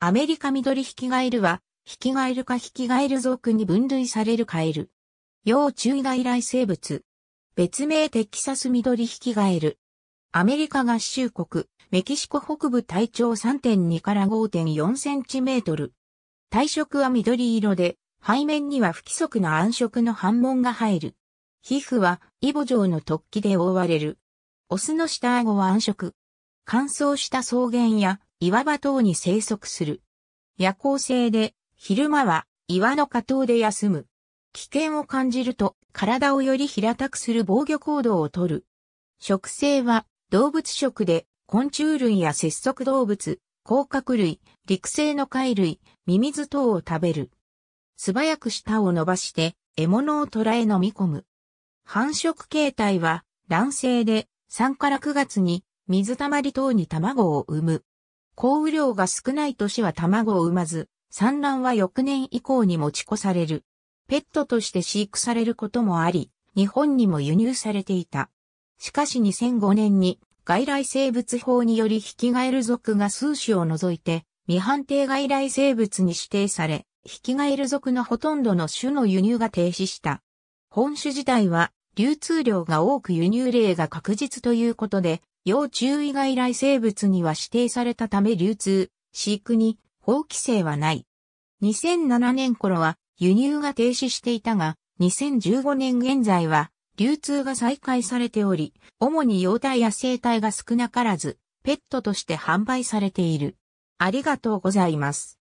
アメリカ緑ヒキガエルは、ヒキガエルかヒキガエル属に分類されるカエル。要注意外来生物。別名テキサス緑ヒキガエル。アメリカ合衆国、メキシコ北部体長3.2から5.4センチメートル。体色は緑色で、背面には不規則な暗色の斑紋が入る。皮膚はイボ状の突起で覆われる。オスの下顎は暗色。乾燥した草原や岩場等に生息する。夜行性で、昼間は岩の下等で休む。危険を感じると体をより平たくする防御行動をとる。食性は動物食で昆虫類や節足動物、甲殻類、陸生の貝類、ミミズ等を食べる。素早く舌を伸ばして獲物を捕らえ飲み込む。繁殖形態は卵性で3から9月に水たまり等に卵を産む。降雨量が少ない年は卵を産まず、産卵は翌年以降に持ち越される。ペットとして飼育されることもあり、日本にも輸入されていた。しかし2005年に外来生物法によりヒキガエル属が数種を除いて未判定外来生物に指定され、ヒキガエル属のほとんどの種の輸入が停止した。本種自体は流通量が多く輸入例が確実ということで、要注意外来生物には指定されたため流通、飼育に法規制はない。2007年頃は輸入が停止していたが、2015年現在は流通が再開されており、主に幼体や生体が少なからず、ペットとして販売されている。ありがとうございます。